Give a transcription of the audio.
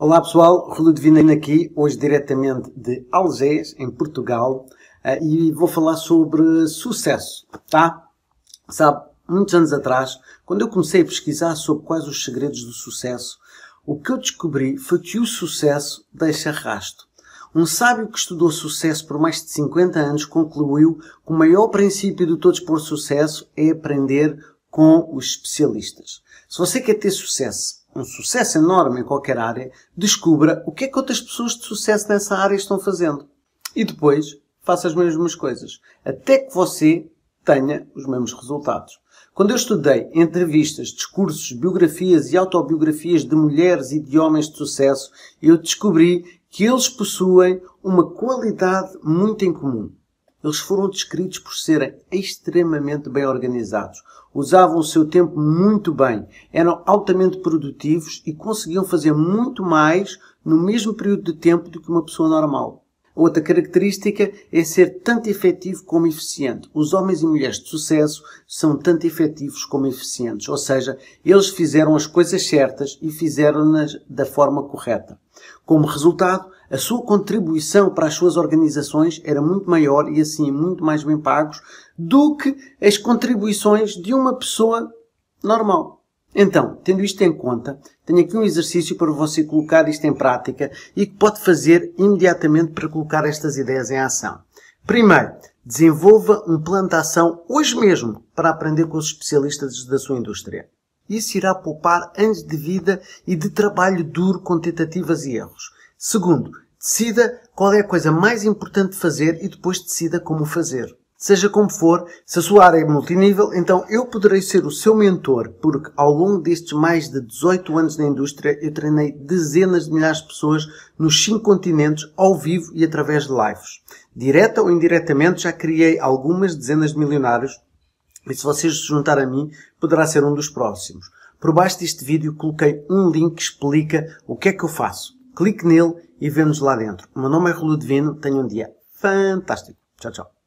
Olá pessoal, Rulo Divino aqui, hoje diretamente de Algés, em Portugal, ah, e vou falar sobre sucesso, tá? Sabe, muitos anos atrás, quando eu comecei a pesquisar sobre quais os segredos do sucesso, o que eu descobri foi que o sucesso deixa rasto. Um sábio que estudou sucesso por mais de 50 anos concluiu que o maior princípio de todos por sucesso é aprender com os especialistas. Se você quer ter sucesso, um sucesso enorme em qualquer área, descubra o que é que outras pessoas de sucesso nessa área estão fazendo. E depois faça as mesmas coisas, até que você tenha os mesmos resultados. Quando eu estudei entrevistas, discursos, biografias e autobiografias de mulheres e de homens de sucesso, eu descobri que eles possuem uma qualidade muito em comum. Eles foram descritos por serem extremamente bem organizados, usavam o seu tempo muito bem, eram altamente produtivos e conseguiam fazer muito mais no mesmo período de tempo do que uma pessoa normal. Outra característica é ser tanto efetivo como eficiente. Os homens e mulheres de sucesso são tanto efetivos como eficientes, ou seja, eles fizeram as coisas certas e fizeram-nas da forma correta. Como resultado, a sua contribuição para as suas organizações era muito maior e assim muito mais bem pagos do que as contribuições de uma pessoa normal. Então, tendo isto em conta, tenho aqui um exercício para você colocar isto em prática e que pode fazer imediatamente para colocar estas ideias em ação. Primeiro, desenvolva um plano de ação hoje mesmo para aprender com os especialistas da sua indústria. Isso irá poupar anos de vida e de trabalho duro com tentativas e erros. Segundo, decida qual é a coisa mais importante de fazer e depois decida como fazer. Seja como for, se a sua área é multinível, então eu poderei ser o seu mentor, porque ao longo destes mais de 18 anos na indústria, eu treinei dezenas de milhares de pessoas nos 5 continentes, ao vivo e através de lives. Direta ou indiretamente, já criei algumas dezenas de milionários, e se vocês se juntar a mim, poderá ser um dos próximos. Por baixo deste vídeo coloquei um link que explica o que é que eu faço. Clique nele e vemos lá dentro. O meu nome é Roludivino, tenha um dia fantástico. Tchau, tchau.